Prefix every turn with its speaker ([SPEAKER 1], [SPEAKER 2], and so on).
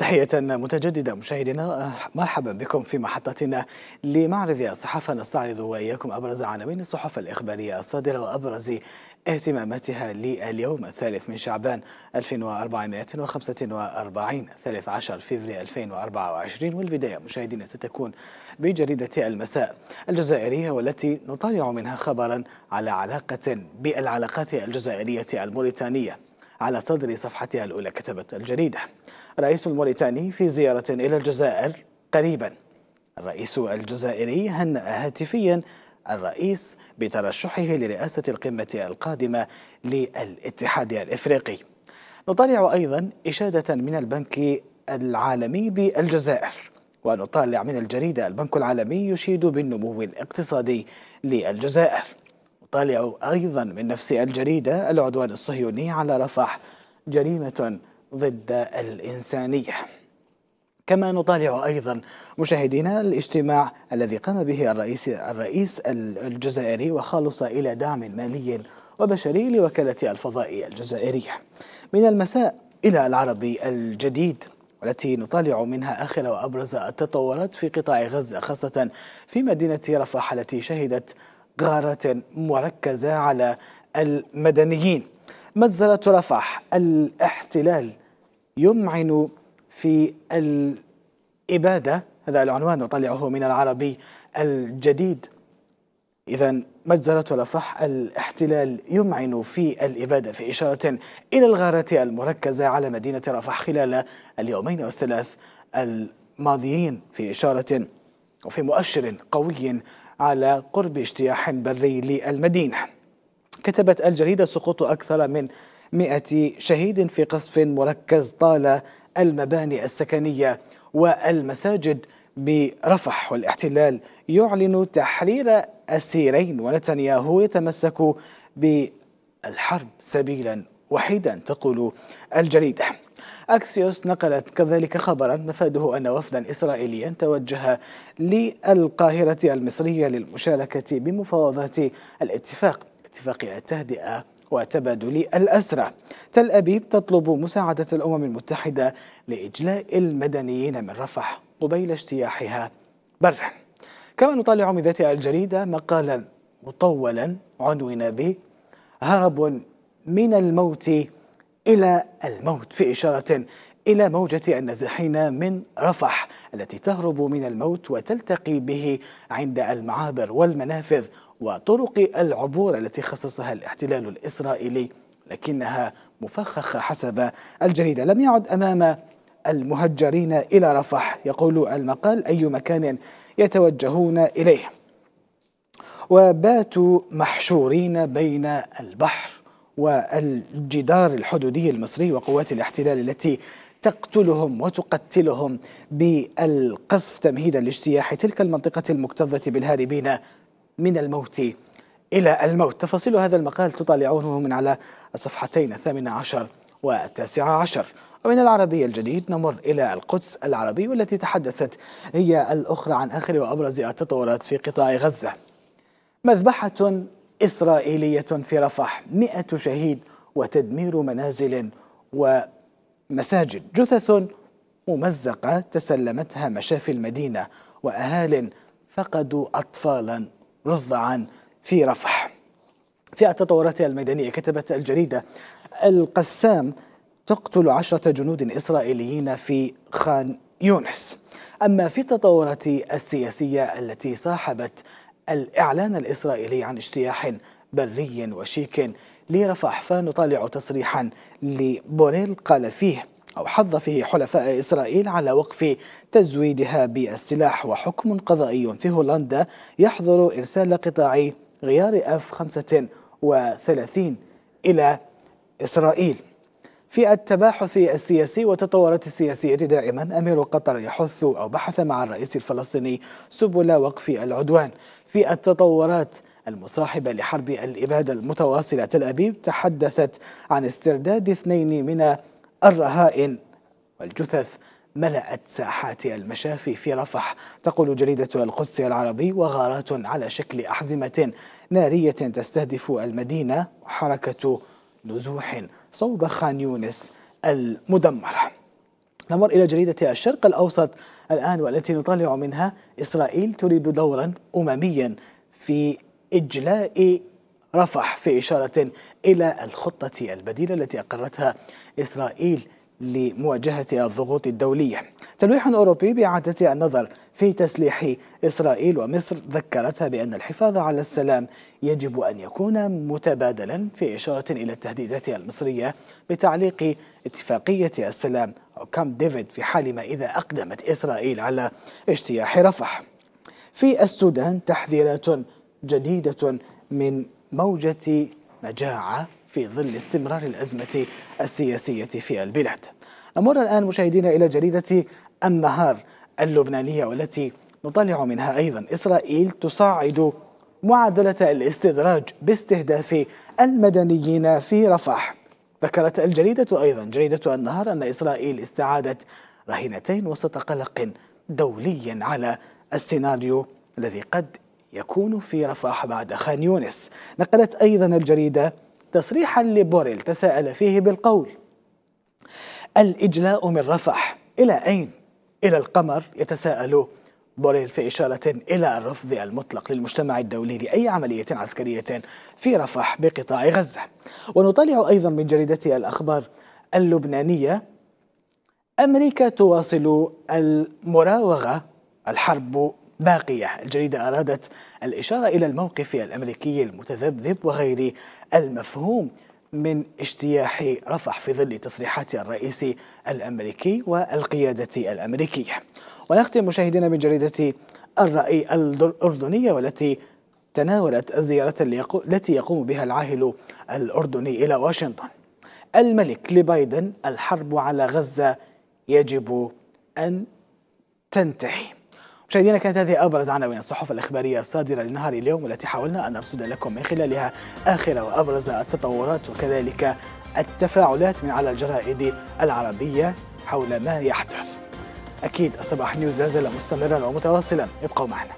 [SPEAKER 1] تحية متجددة مشاهدينا مرحبا بكم في محطتنا لمعرض الصحافة نستعرض وإياكم أبرز عناوين الصحف الإخبارية الصادرة وأبرز اهتماماتها لليوم الثالث من شعبان 1445 13 عشر فيفري 2024 والبداية مشاهدينا ستكون بجريدة المساء الجزائرية والتي نطالع منها خبرا على علاقة بالعلاقات الجزائرية الموريتانية على صدر صفحتها الأولى كتبت الجريدة رئيس الموريتاني في زيارة إلى الجزائر قريبا الرئيس الجزائري هنأ هاتفيا الرئيس بترشحه لرئاسة القمة القادمة للاتحاد الإفريقي نطالع أيضا إشادة من البنك العالمي بالجزائر ونطالع من الجريدة البنك العالمي يشيد بالنمو الاقتصادي للجزائر نطالع أيضا من نفس الجريدة العدوان الصهيوني على رفح جريمة ضد الإنسانية كما نطالع ايضا مشاهدينا الاجتماع الذي قام به الرئيس الرئيس الجزائري وخالص الى دعم مالي وبشري لوكاله الفضاء الجزائريه. من المساء الى العربي الجديد والتي نطالع منها اخر وابرز التطورات في قطاع غزه خاصه في مدينه رفح التي شهدت غارات مركزه على المدنيين. مجزره رفح الاحتلال يمعن في الإبادة هذا العنوان نطلعه من العربي الجديد إذا مجزرة لفح الاحتلال يمعن في الإبادة في إشارة إلى الغارات المركزة على مدينة رفح خلال اليومين أو الثلاث الماضيين في إشارة وفي مؤشر قوي على قرب اجتياح بري للمدينة كتبت الجريدة سقوط أكثر من مئة شهيد في قصف مركز طال المباني السكنية والمساجد برفح والاحتلال يعلن تحرير أسيرين ونتنياهو يتمسك بالحرب سبيلا وحيدا تقول الجريدة أكسيوس نقلت كذلك خبرا مفاده أن وفدا إسرائيليا توجه للقاهرة المصرية للمشاركة بمفاوضات الاتفاق اتفاق التهدئة وتبادل الأسرى تل أبيب تطلب مساعدة الأمم المتحدة لإجلاء المدنيين من رفح قبيل اجتياحها برا كما نطالع من ذات الجريدة مقالا مطولا عنون به هرب من الموت إلى الموت في إشارة إلى موجة النازحين من رفح التي تهرب من الموت وتلتقي به عند المعابر والمنافذ وطرق العبور التي خصصها الاحتلال الإسرائيلي لكنها مفخخة حسب الجريدة لم يعد أمام المهجرين إلى رفح يقول المقال أي مكان يتوجهون إليه وباتوا محشورين بين البحر والجدار الحدودي المصري وقوات الاحتلال التي تقتلهم وتقتلهم بالقصف تمهيدا لاجتياح تلك المنطقة المكتظة بالهاربين من الموت إلى الموت تفاصيل هذا المقال تطالعونه من على الصفحتين الثامنة عشر والتاسعة عشر ومن العربي الجديد نمر إلى القدس العربي والتي تحدثت هي الأخرى عن آخر وأبرز التطورات في قطاع غزة مذبحة إسرائيلية في رفح مئة شهيد وتدمير منازل ومساجد جثث ممزقة تسلمتها مشافي المدينة وأهال فقدوا أطفالا رضعا في رفح في تطوراتها الميدانية كتبت الجريدة القسام تقتل عشرة جنود إسرائيليين في خان يونس أما في التطورات السياسية التي صاحبت الإعلان الإسرائيلي عن اجتياح بري وشيك لرفح فنطالع تصريحا لبوريل قال فيه أو حض فيه حلفاء إسرائيل على وقف تزويدها بالسلاح وحكم قضائي في هولندا يحظر إرسال قطاع غيار اف 35 إلى إسرائيل في التباحث السياسي والتطورات السياسية دائما أمير قطر يحث أو بحث مع الرئيس الفلسطيني سبل وقف العدوان في التطورات المصاحبة لحرب الإبادة المتواصلة تل أبيب تحدثت عن استرداد اثنين من الرهائن والجثث ملأت ساحات المشافي في رفح تقول جريدة القدس العربي وغارات على شكل أحزمة نارية تستهدف المدينة وحركة نزوح صوب خان يونس المدمرة نمر إلى جريدة الشرق الأوسط الآن والتي نطلع منها إسرائيل تريد دورا أمميا في إجلاء رفح في إشارة إلى الخطة البديلة التي أقرتها إسرائيل لمواجهة الضغوط الدولية تلويح أوروبي بإعادة النظر في تسليح إسرائيل ومصر ذكرتها بأن الحفاظ على السلام يجب أن يكون متبادلا في إشارة إلى التهديدات المصرية بتعليق اتفاقية السلام أو كامب ديفيد في حال ما إذا أقدمت إسرائيل على اجتياح رفح في السودان تحذيرات جديدة من موجة مجاعة في ظل استمرار الأزمة السياسية في البلاد نمر الآن مشاهدينا إلى جريدة النهار اللبنانية والتي نطلع منها أيضا إسرائيل تصاعد معادلة الاستدراج باستهداف المدنيين في رفح ذكرت الجريدة أيضا جريدة النهار أن إسرائيل استعادت رهينتين وسط قلق دولي على السيناريو الذي قد يكون في رفح بعد خان يونس نقلت أيضا الجريدة تصريحا لبوريل تساءل فيه بالقول الإجلاء من رفح إلى أين؟ إلى القمر يتساءل بوريل في إشارة إلى الرفض المطلق للمجتمع الدولي لأي عملية عسكرية في رفح بقطاع غزة ونطالع أيضا من جريدة الأخبار اللبنانية أمريكا تواصل المراوغة الحرب باقية الجريدة أرادت الإشارة إلى الموقف الأمريكي المتذبذب وغير المفهوم من اجتياح رفح في ظل تصريحات الرئيس الأمريكي والقيادة الأمريكية ونختم مشاهدينا بجريدة الرأي الأردنية والتي تناولت الزيارة التي يقوم بها العاهل الأردني إلى واشنطن الملك لبايدن الحرب على غزة يجب أن تنتهي مشاهدينا كانت هذه أبرز عناوين الصحف الإخبارية الصادرة لنهار اليوم والتي حاولنا أن نرصد لكم من خلالها آخر وأبرز التطورات وكذلك التفاعلات من على الجرائد العربية حول ما يحدث أكيد الصباح نيوز لا زال مستمرا ومتواصلا ابقوا معنا